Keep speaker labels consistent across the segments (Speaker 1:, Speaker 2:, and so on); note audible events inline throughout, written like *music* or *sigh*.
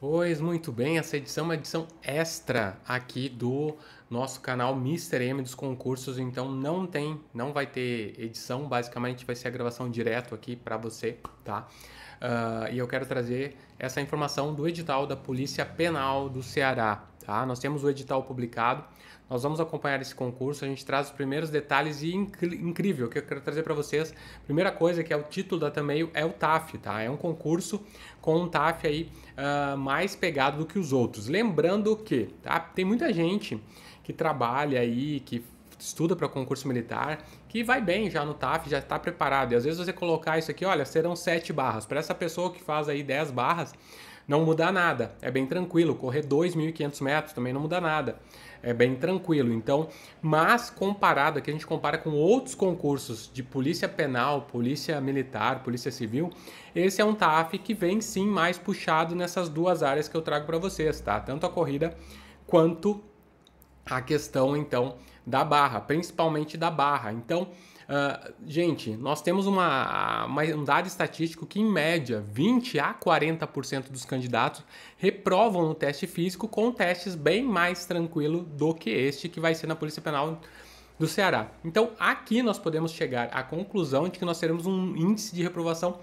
Speaker 1: Pois muito bem, essa edição é uma edição extra aqui do nosso canal Mr. M dos concursos, então não tem, não vai ter edição, basicamente vai ser a gravação direto aqui para você, tá? Uh, e eu quero trazer essa informação do edital da Polícia Penal do Ceará, tá? Nós temos o edital publicado, nós vamos acompanhar esse concurso, a gente traz os primeiros detalhes e incrível o que eu quero trazer para vocês. Primeira coisa que é o título da também é o TAF, tá? É um concurso com um TAF aí uh, mais pegado do que os outros. Lembrando que, tá? Tem muita gente que trabalha aí, que estuda para concurso militar, que vai bem já no TAF, já está preparado. E às vezes você colocar isso aqui, olha, serão sete barras. Para essa pessoa que faz aí 10 barras, não muda nada. É bem tranquilo. Correr 2.500 metros também não muda nada. É bem tranquilo. Então, mas comparado, aqui a gente compara com outros concursos de polícia penal, polícia militar, polícia civil, esse é um TAF que vem sim mais puxado nessas duas áreas que eu trago para vocês, tá? Tanto a corrida quanto a questão então da barra, principalmente da barra. Então, uh, gente, nós temos uma, uma, um dado estatístico que, em média, 20 a 40% dos candidatos reprovam no teste físico com testes bem mais tranquilo do que este que vai ser na Polícia Penal do Ceará. Então, aqui nós podemos chegar à conclusão de que nós teremos um índice de reprovação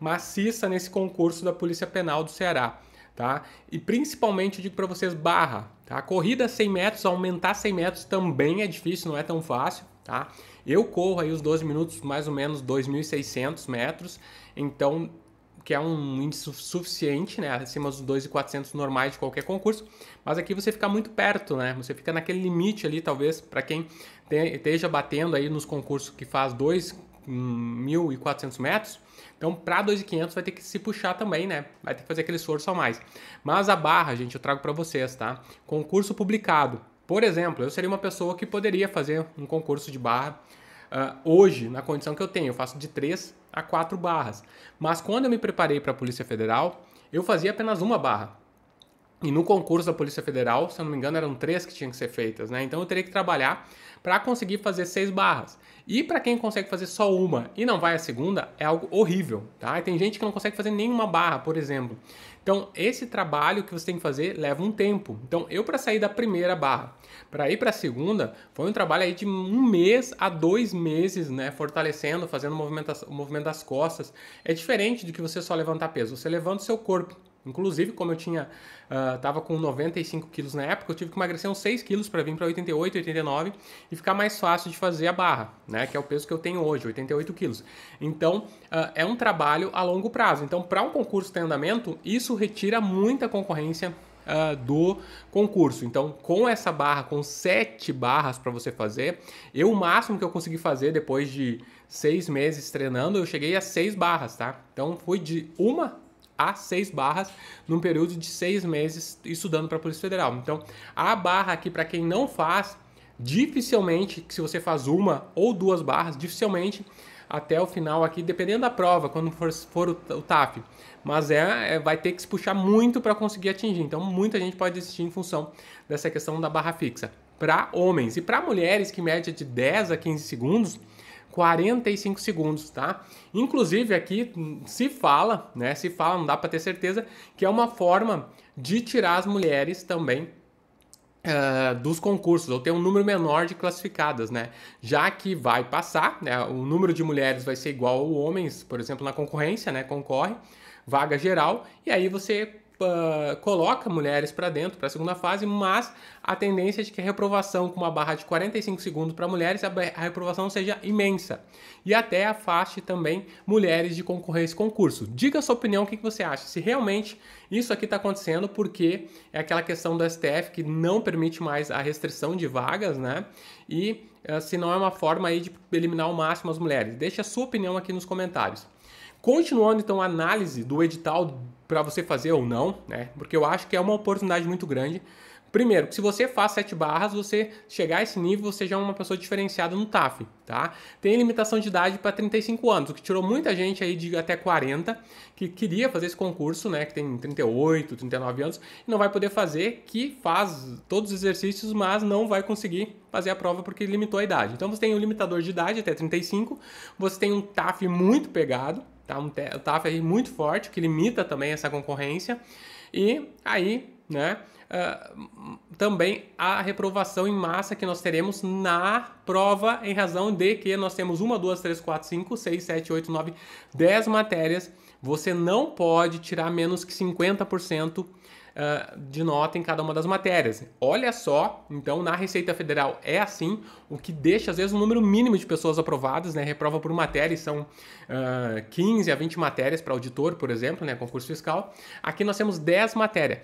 Speaker 1: maciça nesse concurso da Polícia Penal do Ceará tá? E principalmente eu digo para vocês barra, tá? Corrida 100 metros, aumentar 100 metros também é difícil, não é tão fácil, tá? Eu corro aí os 12 minutos, mais ou menos 2.600 metros, então que é um índice suficiente, né, acima dos 2.400 normais de qualquer concurso, mas aqui você fica muito perto, né? Você fica naquele limite ali, talvez para quem esteja batendo aí nos concursos que faz dois 1.400 metros, então para 2.500 vai ter que se puxar também, né? Vai ter que fazer aquele esforço a mais. Mas a barra, gente, eu trago para vocês, tá? Concurso publicado. Por exemplo, eu seria uma pessoa que poderia fazer um concurso de barra uh, hoje, na condição que eu tenho. Eu faço de 3 a 4 barras. Mas quando eu me preparei para a Polícia Federal, eu fazia apenas uma barra. E no concurso da Polícia Federal, se eu não me engano, eram três que tinham que ser feitas, né? Então eu teria que trabalhar para conseguir fazer seis barras. E para quem consegue fazer só uma e não vai a segunda, é algo horrível, tá? E tem gente que não consegue fazer nenhuma barra, por exemplo. Então, esse trabalho que você tem que fazer leva um tempo. Então, eu para sair da primeira barra, para ir para a segunda, foi um trabalho aí de um mês a dois meses, né? Fortalecendo, fazendo o movimento das costas. É diferente do que você só levantar peso, você levanta o seu corpo. Inclusive, como eu tinha, uh, tava com 95 quilos na época, eu tive que emagrecer uns 6 quilos para vir para 88, 89 e ficar mais fácil de fazer a barra, né? Que é o peso que eu tenho hoje, 88 quilos. Então, uh, é um trabalho a longo prazo. Então, para um concurso ter andamento, isso retira muita concorrência Uh, do concurso. Então, com essa barra, com sete barras para você fazer, eu o máximo que eu consegui fazer depois de seis meses treinando, eu cheguei a seis barras, tá? Então, fui de uma a seis barras num período de seis meses estudando para a Polícia Federal. Então, a barra aqui, para quem não faz, dificilmente, se você faz uma ou duas barras, dificilmente até o final aqui, dependendo da prova, quando for, for o, o TAF. Mas é, é, vai ter que se puxar muito para conseguir atingir. Então, muita gente pode desistir em função dessa questão da barra fixa. Para homens e para mulheres que média é de 10 a 15 segundos, 45 segundos, tá? Inclusive aqui se fala, né? Se fala, não dá para ter certeza, que é uma forma de tirar as mulheres também Uh, dos concursos, ou ter um número menor de classificadas, né? Já que vai passar, né? O número de mulheres vai ser igual ao homens, por exemplo, na concorrência, né? Concorre, vaga geral, e aí você coloca mulheres para dentro, para a segunda fase, mas a tendência é de que a reprovação com uma barra de 45 segundos para mulheres, a, reprovação seja imensa. E até afaste também mulheres de concorrer a esse concurso. Diga a sua opinião, o que, você acha? Se realmente isso aqui está acontecendo, porque é aquela questão do STF que não permite mais a restrição de vagas, né? E eh, se não é uma forma aí de eliminar ao máximo as mulheres. Deixe a sua opinião aqui nos comentários. Continuando então a análise do edital para você fazer ou não, né? Porque eu acho que é uma oportunidade muito grande. Primeiro, se você faz sete barras, você chegar a esse nível, você já é uma pessoa diferenciada no TAF, tá? Tem limitação de idade para 35 anos, o que tirou muita gente aí de até 40 que queria fazer esse concurso, né, que tem 38, 39 anos e não vai poder fazer, que faz todos os exercícios, mas não vai conseguir fazer a prova porque limitou a idade. Então você tem um limitador de idade até 35, você tem um TAF muito pegado, tá um TAF aí é muito forte, que limita também essa concorrência. E aí, né, ah, também a reprovação em massa que nós teremos na prova, em razão de que nós temos uma, duas, três, quatro, cinco, seis, sete, oito, nove, dez matérias. Você não pode tirar menos que 50% uh, de nota em cada uma das matérias. Olha só, então na Receita Federal é assim, o que deixa às vezes um número mínimo de pessoas aprovadas, né? Reprova por matéria e são uh, 15 a 20 matérias para auditor, por exemplo, né? Concurso fiscal. Aqui nós temos 10 matérias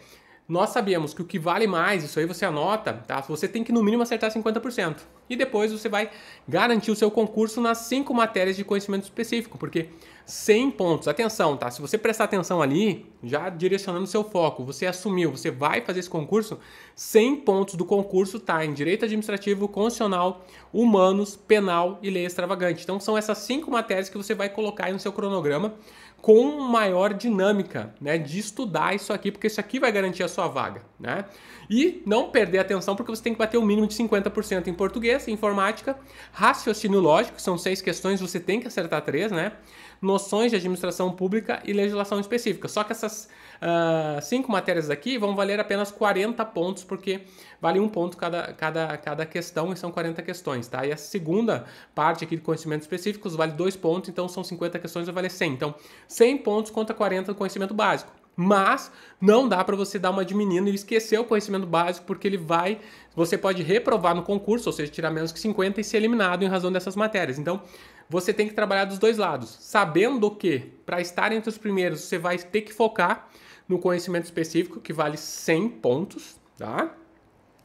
Speaker 1: nós sabemos que o que vale mais, isso aí você anota, tá? Você tem que no mínimo acertar 50%. E depois você vai garantir o seu concurso nas cinco matérias de conhecimento específico, porque 100 pontos. Atenção, tá? Se você prestar atenção ali, já direcionando seu foco, você assumiu, você vai fazer esse concurso, 100 pontos do concurso tá em direito administrativo, constitucional, humanos, penal e lei extravagante. Então são essas cinco matérias que você vai colocar aí no seu cronograma com maior dinâmica, né, de estudar isso aqui, porque isso aqui vai garantir a sua vaga, né? E não perder atenção, porque você tem que bater o um mínimo de 50% em português, informática, raciocínio lógico, são seis questões, você tem que acertar três, né? noções de administração pública e legislação específica. Só que essas uh, cinco matérias aqui vão valer apenas 40 pontos, porque vale um ponto cada, cada, cada questão e são 40 questões, tá? E a segunda parte aqui de conhecimentos específicos vale dois pontos, então são 50 questões, vai valer 100. Então, 100 pontos contra 40 do conhecimento básico. Mas não dá para você dar uma diminuindo e esquecer o conhecimento básico, porque ele vai. Você pode reprovar no concurso, ou seja, tirar menos que 50 e ser eliminado em razão dessas matérias. Então, você tem que trabalhar dos dois lados, sabendo que para estar entre os primeiros você vai ter que focar no conhecimento específico, que vale 100 pontos, tá?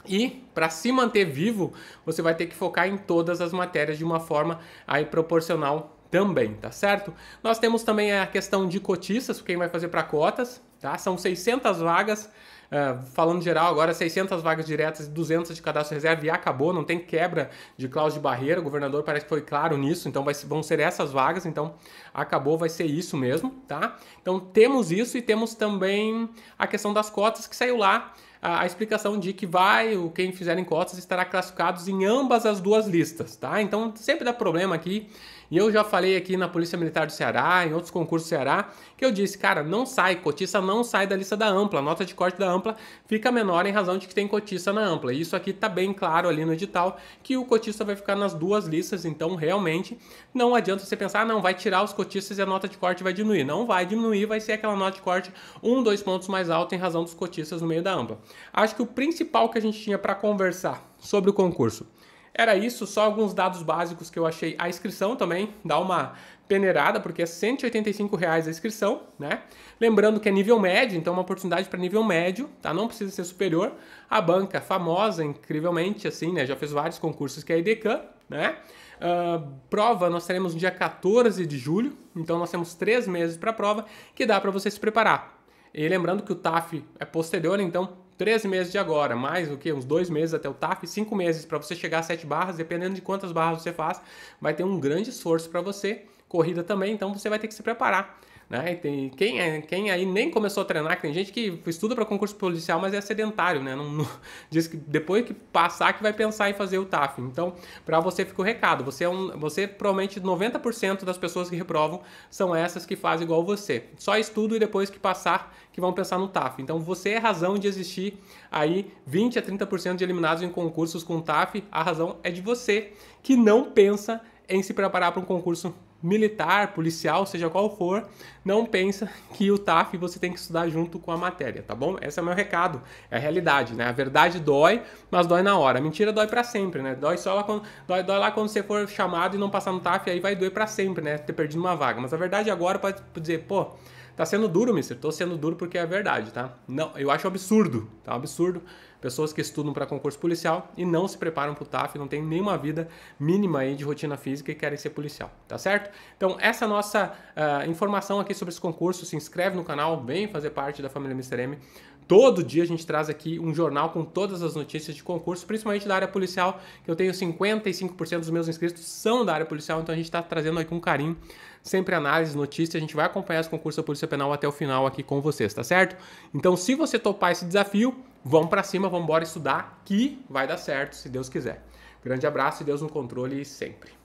Speaker 1: E para se manter vivo, você vai ter que focar em todas as matérias de uma forma aí proporcional também, tá certo? Nós temos também a questão de cotistas, quem vai fazer para cotas, tá? São 600 vagas é, falando geral, agora 600 vagas diretas e 200 de cadastro reserva e acabou, não tem quebra de cláusula de barreira. O governador parece que foi claro nisso, então vai, vão ser essas vagas, então acabou, vai ser isso mesmo, tá? Então temos isso e temos também a questão das cotas que saiu lá a, explicação de que vai, o quem fizerem cotas estará classificados em ambas as duas listas, tá? Então sempre dá problema aqui e eu já falei aqui na Polícia Militar do Ceará, em outros concursos do Ceará, que eu disse, cara, não sai, cotista não sai da lista da ampla, a nota de corte da ampla fica menor em razão de que tem cotista na ampla. E isso aqui tá bem claro ali no edital que o cotista vai ficar nas duas listas, então realmente não adianta você pensar, ah, não, vai tirar os cotistas e a nota de corte vai diminuir. Não vai diminuir, vai ser aquela nota de corte um, dois pontos mais alta em razão dos cotistas no meio da ampla. Acho que o principal que a gente tinha para conversar sobre o concurso era isso, só alguns dados básicos que eu achei. A inscrição também dá uma peneirada, porque é R$ reais a inscrição, né? Lembrando que é nível médio, então é uma oportunidade para nível médio, tá? Não precisa ser superior. A banca famosa, incrivelmente, assim, né? Já fez vários concursos que é a IDECAN, né? Uh, prova nós teremos no dia 14 de julho, então nós temos três meses para a prova que dá para você se preparar. E lembrando que o TAF é posterior, então 13 meses de agora, mais o que? Uns dois meses até o TAF, cinco meses para você chegar a sete barras, dependendo de quantas barras você faz, vai ter um grande esforço para você. Corrida também, então você vai ter que se preparar. Né? Tem, quem, é, quem aí nem começou a treinar, que tem gente que estuda para concurso policial, mas é sedentário, né? Não, não, *laughs* diz que depois que passar que vai pensar em fazer o TAF. Então, para você fica o recado. Você, é um, você provavelmente 90% das pessoas que reprovam são essas que fazem igual você. Só estudo e depois que passar que vão pensar no TAF. Então, você é razão de existir aí 20 a 30% de eliminados em concursos com TAF. A razão é de você que não pensa em se preparar para um concurso militar, policial, seja qual for, não pensa que o TAF você tem que estudar junto com a matéria, tá bom? Esse é o meu recado, é a realidade, né? A verdade dói, mas dói na hora. A mentira dói para sempre, né? Dói só lá quando, dói, dói lá quando você for chamado e não passar no TAF, aí vai doer para sempre, né? Ter perdido uma vaga. Mas a verdade agora pode dizer, pô, tá sendo duro, mister, tô sendo duro porque é a verdade, tá? Não, eu acho absurdo, tá? Um absurdo pessoas que estudam para concurso policial e não se preparam para o TAF, não têm nenhuma vida mínima aí de rotina física e querem ser policial, tá certo? Então, essa nossa uh, informação aqui sobre esse concurso, se inscreve no canal, vem fazer parte da família Mr. M. Todo dia a gente traz aqui um jornal com todas as notícias de concurso, principalmente da área policial, que eu tenho 55% dos meus inscritos são da área policial, então a gente está trazendo aí com carinho sempre análise, notícias. a gente vai acompanhar os concursos da Polícia Penal até o final aqui com vocês, tá certo? Então, se você topar esse desafio, vamos para cima, vamos embora estudar, que vai dar certo, se Deus quiser. Grande abraço e Deus no controle sempre.